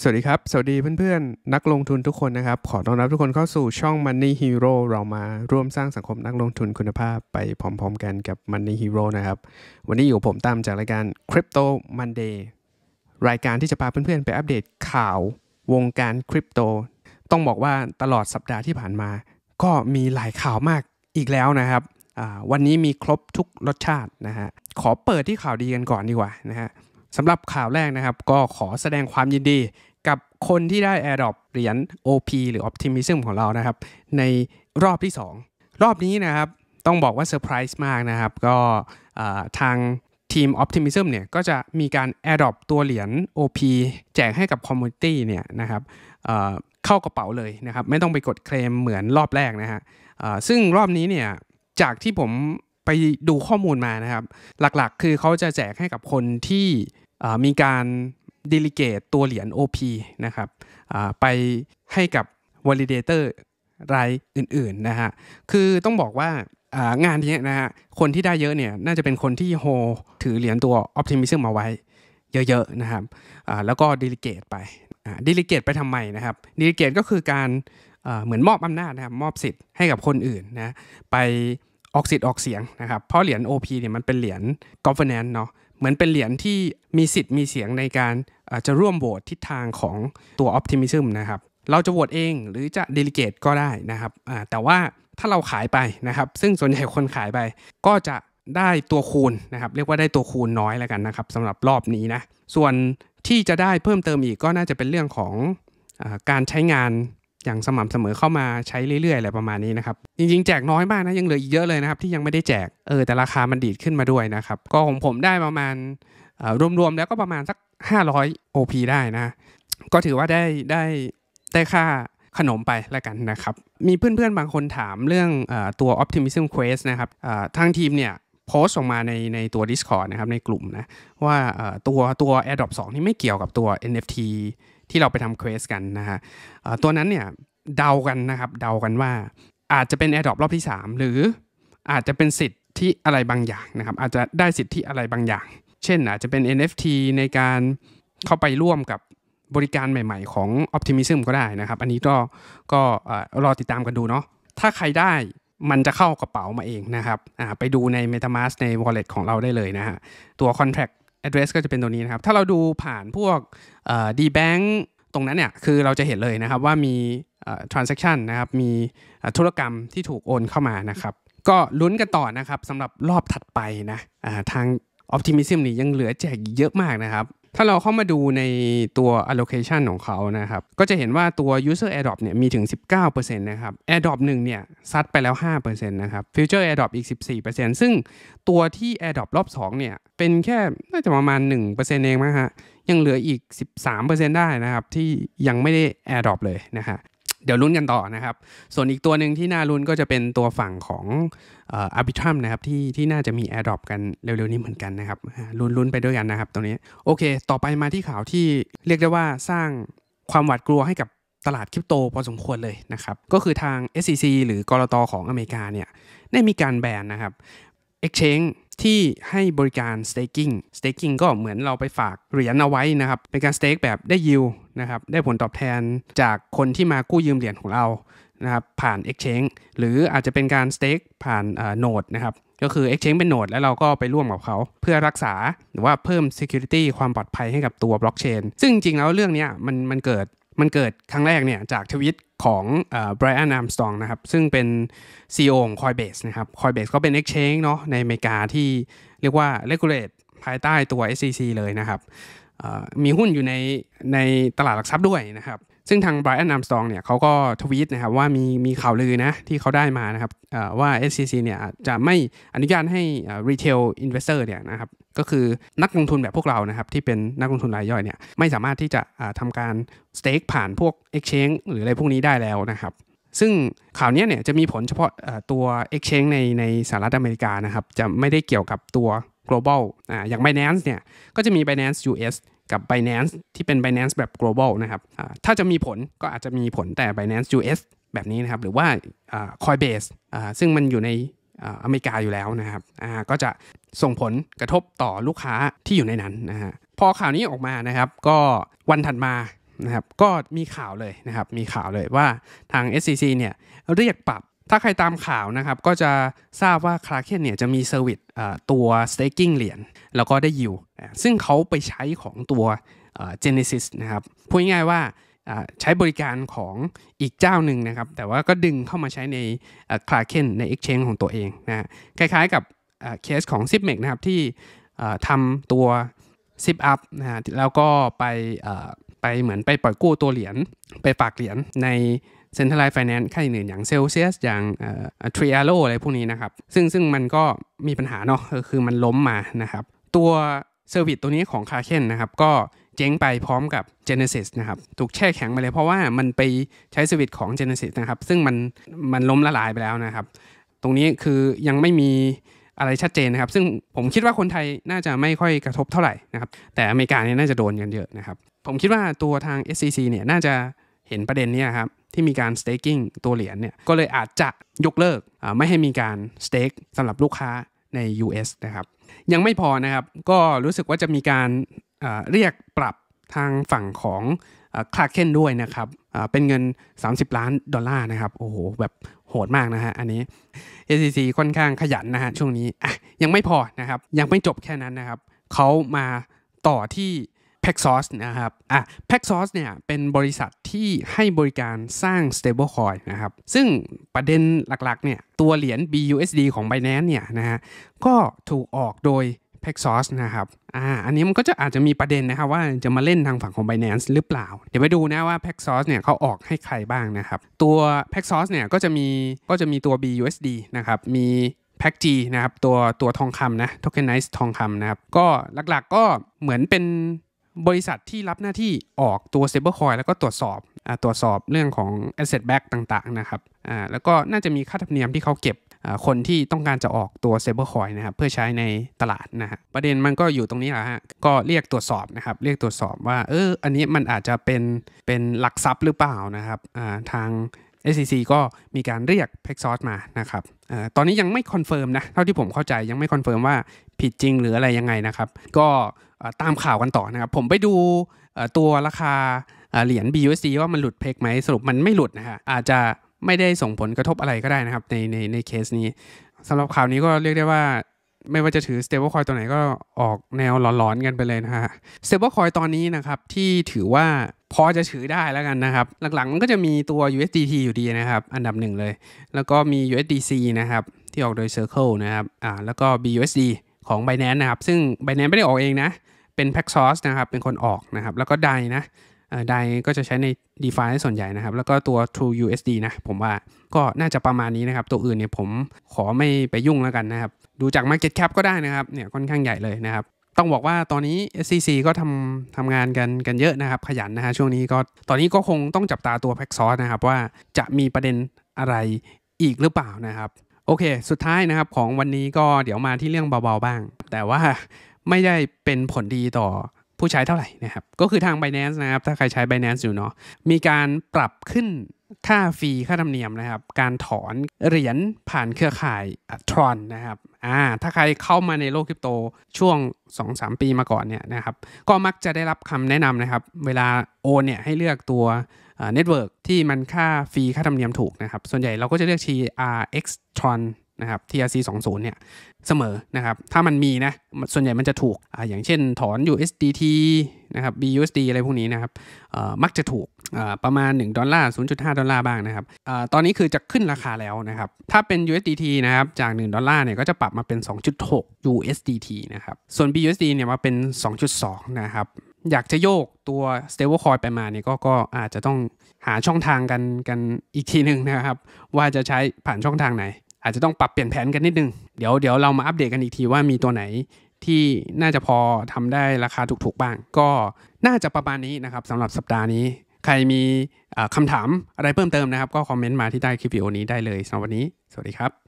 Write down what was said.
สวัสดีครับสวัสดีเพื่อนๆ นักลงทุนทุกคนนะครับขอต้อนรับทุกคนเข้าสู่ช่อง Money Hero เรามาร่วมสร้างสังคมนักลงทุนคุณภาพ ไปพร้อมๆกันกับ Money Hero นะครับ วันนี้อยู่ผมตามจากรายการ Crypto Monday รายการที่จะพาเพื่อนๆไปอัปเดตข่าววงการคริปโต ต้องบอกว่าตลอดสัปดาห์ที่ผ่านมา ก็มีหลายข่าวมากอีกแล้วนะครับ วันนี้มีครบทุกรสชาตินะฮะขอเปิดที่ข่าวดีกันก่อนดีกว่านะฮะสำหรับข่าวแรกนะครับ ก็ขอแสดงความยินดี กับคนที่ได้ AirDrop เหรียญ OP หรือ Optimism ของเรานะครับ ในรอบที่ 2 รอบนี้นะครับต้องบอกว่าเซอร์ไพรส์มากนะครับ ก็ทางทีม Optimism เนี่ยก็จะมีการ AirDrop ตัวเหรียญ OP แจกให้กับคอมมูนิตี้เนี่ยนะครับเข้ากระเป๋าเลยนะครับไม่ต้องไปกดเคลมเหมือนรอบแรกนะฮะซึ่งรอบนี้เนี่ยจากที่ผมไปดูข้อมูลมานะครับหลักๆ คือเขาจะแจกให้กับคนที่มีการดิลิเกตตัวเหรียญ OP นะครับไปให้กับ validator รายอื่นๆ นะฮะ คือต้องบอกว่างานนี้นะฮะ คนที่ได้เยอะเนี่ยน่าจะเป็นคนที่โฮถือเหรียญตัว Optimism มาไว้เยอะๆ นะครับแล้วก็ดิลิเกตไปดิลิเกตไปทำไมนะครับดิลิเกตก็คือการเหมือนมอบอำนาจนะครับมอบสิทธิ์ให้กับคนอื่นนะไปออกสิทธิ์ออกเสียงนะครับ เพราะเหรียญ OP เนี่ยมันเป็นเหรียญ governance เนาะ เหมือนเป็นเหรียญที่มีสิทธิ์มีเสียงในการจะร่วมโหวตทิศทางของตัว Optimism นะครับ เราจะโหวตเองหรือจะ delegate ก็ได้นะครับแต่ว่าถ้าเราขายไปนะครับ ซึ่งส่วนใหญ่คนขายไป ก็จะได้ตัวคูณนะครับ เรียกว่าได้ตัวคูณน้อยแล้วกันนะครับสำหรับรอบนี้นะ ส่วนที่จะได้เพิ่มเติมอีกก็น่าจะเป็นเรื่องของอการใช้งานอย่างสม่ำเสมอเข้ามาใช้เรื่อยๆอะไรประมาณนี้นะครับจริงๆแจกน้อยมากนะยังเหลืออีกเยอะเลยนะครับที่ยังไม่ได้แจกเออแต่ราคามันดีดขึ้นมาด้วยนะครับก็ของผมได้ประมาณรวมๆแล้วก็ประมาณสัก 500 OP ได้นะก็ถือว่าได้ได้ได้ค่าขนมไปแล้วกันนะครับมีเพื่อนๆบางคนถามเรื่องอตัว Optimism Quest นะครับทางทีมเนี่ยโพสต์ออกมาในในตัว Discord นะครับในกลุ่มนะว่าตัวตัว AirDrop 2นี่ไม่เกี่ยวกับตัว NFT ที่เราไปทำเควสกันนะฮะตัวนั้นเนี่ยเดากันนะครับเดากันว่าอาจจะเป็น AirDrop รอบที่3 หรือ อาจจะเป็นสิทธิ์ที่อะไรบางอย่างนะครับอาจจะได้สิทธิ์ที่อะไรบางอย่าง เช่น อาจจะเป็น NFT ในการเข้าไปร่วมกับบริการใหม่ๆของ Optimism ก็ได้นะครับ อันนี้ก็ก็รอติดตามกันดูเนาะถ้าใครได้มันจะเข้ากระเป๋ามาเองนะครับไปดูใน MetaMask ใน Wallet ของเราได้เลยนะฮะตัว Contract address ก็จะเป็นตัวนี้นะครับ ถ้าเราดูผ่านพวก dbank ตรงนั้นเนี่ย คือเราจะเห็นเลยนะครับว่ามี transaction นะครับ มีธุรกรรมที่ถูกโอนเข้ามานะครับ ก็ลุ้นกันต่อนะครับสำหรับรอบถัดไปนะทาง Optimism นี่ยังเหลือแจกเยอะมากนะครับถ้าเราเข้ามาดูในตัว allocation ของเขานะครับ ก็จะเห็นว่าตัว user airdrop เนี่ยมีถึง 19%นะครับ airdrop งเนี่ยซัดไปแล้ว5%นะครับ future airdrop อีก 14%ซึ่งตัวที่ airdrop รอบ2เนี่ยเป็นแค่น่าจะประมาณ 1%เองมั้งฮะยังเหลืออีก 13%ได้นะครับ ที่ยังไม่ได้ airdrop เลยนะฮะเดี๋ยวลุ้นกันต่อนะครับ ส่วนอีกตัวหนึ่งที่น่าลุ้นก็จะเป็นตัวฝั่งของอาร์บิทรัมนะครับที่ที่น่าจะมีแอร์ดรอปกันเร็วๆนี้เหมือนกันนะครับลุ้นลุ้นไปด้วยกันนะครับตรงนี้โอเค ต่อไปมาที่ข่าวที่เรียกได้ว่าสร้างความหวาดกลัวให้กับตลาดคริปโตพอสมควรเลยนะครับก็คือทาง SEC หรือกรตอของอเมริกาเนี่ยได้มีการแบนนะครับ Exchange ที่ให้บริการ staking staking ก็เหมือนเราไปฝากเหรียญเอาไว้นะครับ เป็นการ stake แบบได้ยิวนะครับ ได้ผลตอบแทนจากคนที่มากู้ยืมเหรียญของเรานะครับผ่าน exchange หรืออาจจะเป็นการ stake ผ่านโนดนะครับ ก็คือ exchange เป็นโนดแล้วเราก็ไปร่วมกับเขา เพื่อรักษาหรือว่าเพิ่ม security ความปลอดภัยให้กับตัวบล็อกเชนซึ่งจริงๆแล้วเรื่องนี้มันมันเกิดมันเกิดครั้งแรกเนี่ยจากทวิตของไบรอันอาร์มสตองนะครับซึ่งเป็น c ีอของ Coinbase นะครับ Coinbase ก็เป็น Exchange เนาะในอเมริกาที่เรียกว่า Regulate ภายใต้ตัว SEC เลยนะครับ มีหุ้นอยู่ในในตลาดหลักทรัพย์ด้วยนะครับ ซึ่งทางไบรอันอาร์มสตองเนี่ยเขาก็ทวีตนะครับว่ามีมีข่าวลือนะที่เขาได้มานะครับว่า SEC เนี่ยจะไม่อนุญาตให้ Retail Investor เนี่ยนะครับก็คือนักลงทุนแบบพวกเรานะครับที่เป็นนักลงทุนรายย่อยเนี่ยไม่สามารถที่จะทำการสเต็กผ่านพวก Exchange หรืออะไรพวกนี้ได้แล้วนะครับซึ่งข่าวนี้เนี่ยจะมีผลเฉพาะตัว Exchange ในในสหรัฐอเมริกานะครับจะไม่ได้เกี่ยวกับตัว global ออย่าง Binance เนี่ยก็จะมี Binance US กับ Binance ที่เป็น Binance แบบ global นะครับถ้าจะมีผลก็อาจจะมีผลแต่ Binance US แบบนี้นะครับหรือว่า Coinbase ซึ่งมันอยู่ในอเมริกาอยู่แล้วนะครับ ก็จะส่งผลกระทบต่อลูกค้าที่อยู่ในนั้นนะฮะ พอข่าวนี้ออกมานะครับ ก็วันถัดมานะครับ ก็มีข่าวเลยนะครับ มีข่าวเลยว่าทาง SCC เนี่ยเรียกปรับ ถ้าใครตามข่าวนะครับ ก็จะทราบว่าคลาเคนเนี่ยจะมีเซอร์วิสตัว staking เหรียญแล้วก็ได้ยิว ซึ่งเขาไปใช้ของตัว Genesis นะครับ พูดง่ายว่าใช้บริการของอีกเจ้าหนึ่งนะครับ แต่ว่าก็ดึงเข้ามาใช้ในคลาเคนใน Exchange ของตัวเองนะคล้ายๆกับเคสของ z i p m e กนะครับ ที่ทำตัว zip up นะแล้วก็ไปไปเหมือนไปปล่อยกู้ตัวเหรียญไปฝากเหรียญใน Centralized Finance ค่ายอื่น อย่าง Celsius อย่าง t r i a l o อะไรพวกนี้นะครับ ซึ่งซึ่งมันก็มีปัญหาเนาะคือมันล้มมานะครับ ตัวเซอร์วิสตัวนี้ของคาเคนนะครับก็เจ๊งไปพร้อมกับ Genesis นะครับถูกแช่แข็งไปเลยเพราะว่ามันไปใช้สวิตของ Genesis นะครับซึ่งมันมันล้มละลายไปแล้วนะครับตรงนี้คือยังไม่มีอะไรชัดเจนนะครับซึ่งผมคิดว่าคนไทยน่าจะไม่ค่อยกระทบเท่าไหร่นะครับแต่อเมริกาเนี่ยน่าจะโดนกันเยอะนะครับผมคิดว่าตัวทาง SCC เนี่ยน่าจะเห็นประเด็นนี้ครับที่มีการ staking ตัวเหรียญเนี่ยก็เลยอาจจะยกเลิกไม่ให้มีการ stake สำหรับลูกค้าใน US นะครับยังไม่พอนะครับก็รู้สึกว่าจะมีการเรียกปรับทางฝั่งของคลาเคนด้วยนะครับเป็นเงิน 30 ล้านดอลลาร์นะครับ โอ้โห แบบโหดมากนะฮะอันนี้ ACC ค่อนข้างขยันนะฮะช่วงนี้ยังไม่พอนะครับ ยังไม่จบแค่นั้นนะครับ เขามาต่อที่ p a x o s นะครับอ่ะ p a x o s เนี่ยเป็นบริษัทที่ให้บริการสร้าง stablecoin นะครับซึ่งประเด็นหลักๆเนี่ยตัวเหรียญ BUSD ของ Binance เนี่ยนะฮะก็ถูกออกโดย p e x o s นะครับ อ่า อันนี้มันก็จะอาจจะมีประเด็นนะครับว่าจะมาเล่นทางฝั่งของ Binance หรือเปล่า เดี๋ยวไปดูนะว่า p e x o s เนี่ยเขาออกให้ใครบ้างนะครับ ตัว p e x o s เนี่ยก็จะมีก็จะมีตัว BUSD นะครับ มีแพ็กจีนะครับตัวตัวทองคำนะ t o เ e นไนซ์ทองคำนะครับ ก็หลักๆก็เหมือนเป็นบริษัทที่รับหน้าที่ออกตัวเซเบอร์คอยแล้วก็ตรวจสอบอตรวจสอบเรื่องของ asset back ต่างๆนะครับ อ่าแล้วก็น่าจะมีค่าธรรมเนียมที่เขาเก็บคนที่ต้องการจะออกตัวเซเบอร์คอยนะครับเพื่อใช้ในตลาดนะฮะประเด็นมันก็อยู่ตรงนี้แหละฮะก็เรียกตรวจสอบนะครับเรียกตรวจสอบว่า เอออันนี้มันอาจจะเป็นเป็นหลักทรัพย์หรือเปล่านะครับทาง SEC ก็มีการเรียก p e x o สมานะครับอตอนนี้ยังไม่คอนเฟิร์มนะเท่าที่ผมเข้าใจยังไม่คอนเฟิร์มว่าผิดจริงหรืออะไรยังไงนะครับก็ตามข่าวกันต่อนะครับผมไปดูตัวราคาเหรียญ BUSD ว่ามันหลุดเพกไหมสรุปมันไม่หลุดนะฮะอาจจะไม่ได้ส่งผลกระทบอะไรก็ได้นะครับในในในเคสนี้สำหรับข่าวนี้ก็เรียกได้ว่า ไม่ว่าจะถือ stablecoin ตัวไหนก็ออกแนวหลอนๆกันไปเลยนะฮะ stablecoin ตอนนี้นะครับ ที่ถือว่าพอจะถือได้แล้วกันนะครับ หลักๆมันก็จะมีตัว USDT อยู่ดีนะครับ อันดับหนึ่งเลย แล้วก็มี USDC นะครับ ที่ออกโดย Circle นะครับอ่าแล้วก็ BUSD ของ Binance นะครับ ซึ่ง Binance ไม่ได้ออกเองนะ เป็น p a x o s นะครับเป็นคนออกนะครับ แล้วก็ d ด i นะไดก็จะใช้ใน d e f าส่วนใหญ่นะครับ แล้วก็ตัว True USD นะผมว่าก็น่าจะประมาณนี้นะครับ ตัวอื่นเนี่ยผมขอไม่ไปยุ่งแล้วกันนะครับ ดูจาก Market Cap ก็ได้นะครับเนี่ยค่อนข้างใหญ่เลยนะครับ ต้องบอกว่าตอนนี้ SCC ก็ทำทำงานกันกันเยอะนะครับ ขยันนะฮะช่วงนี้ก็ตอนนี้ก็คงต้องจับตาตัวแพ็กซอสนะครับ ว่าจะมีประเด็นอะไรอีกหรือเปล่านะครับ โอเค สุดท้ายนะครับของวันนี้ก็เดี๋ยวมาที่เรื่องเบา ๆบ้าง แต่ว่าไม่ได้เป็นผลดีต่อผู้ใช้เท่าไหร่นะครับ ก็คือทาง Binance นะครับ ถ้าใครใช้ Binance อยู่เนาะ มีการปรับขึ้นค่าฟรีค่าธรรมเนียมนะครับ การถอนเหรียญผ่านเครือข่ายทรอนนะครับอ่าถ้าใครเข้ามาในโลกคริปโตช่วง 2-3 ปีมาก่อนเนี่ยนะครับ ก็มักจะได้รับคำแนะนำนะครับ เวลาโอนเนี่ยให้เลือกตัวเน็ตเวิร์กที่มันค่าฟรีค่าธรรมเนียมถูกนะครับ ส่วนใหญ่เราก็จะเลือก TRX Tron นะครับ TRC 20เนี่ยเสมอนะครับ ถ้ามันมีนะ ส่วนใหญ่มันจะถูกออย่างเช่นถอน USDT นะครับ BUSD อะไรพวกนี้นะครับมักจะถูกประมาณ1ดอลลาร์0.5ดอลลาร์บ้างนะครับอตอนนี้คือจะขึ้นราคาแล้วนะครับ ถ้าเป็น USDT นะครับ จาก1ดอลลาร์เนี่ยก็จะปรับมาเป็น2.6 USDT นะครับ ส่วน BUSD เนี่ยมาเป็น 2.2นะครับ อยากจะโยกตัว stablecoin ไปมาเนี่ยกก็อาจจะต้องหาช่องทางกันกันอีกทีหนึ่งนะครับ ว่าจะใช้ผ่านช่องทางไหนอาจจะต้องปรับเปลี่ยนแผนกันนิดนึง เดี๋ยวเดี๋ยวเรามาอัปเดตกันอีกทีว่ามีตัวไหนที่น่าจะพอทำได้ราคาถูกๆบ้าง ก็น่าจะประมาณนี้นะครับสำหรับสัปดาห์นี้ ใครมีคำถามอะไรเพิ่มเติมนะครับก็คอมเมนต์มาที่ใต้คลิปวิดีโอนี้ได้เลยสำหรับวันนี้ สวัสดีครับ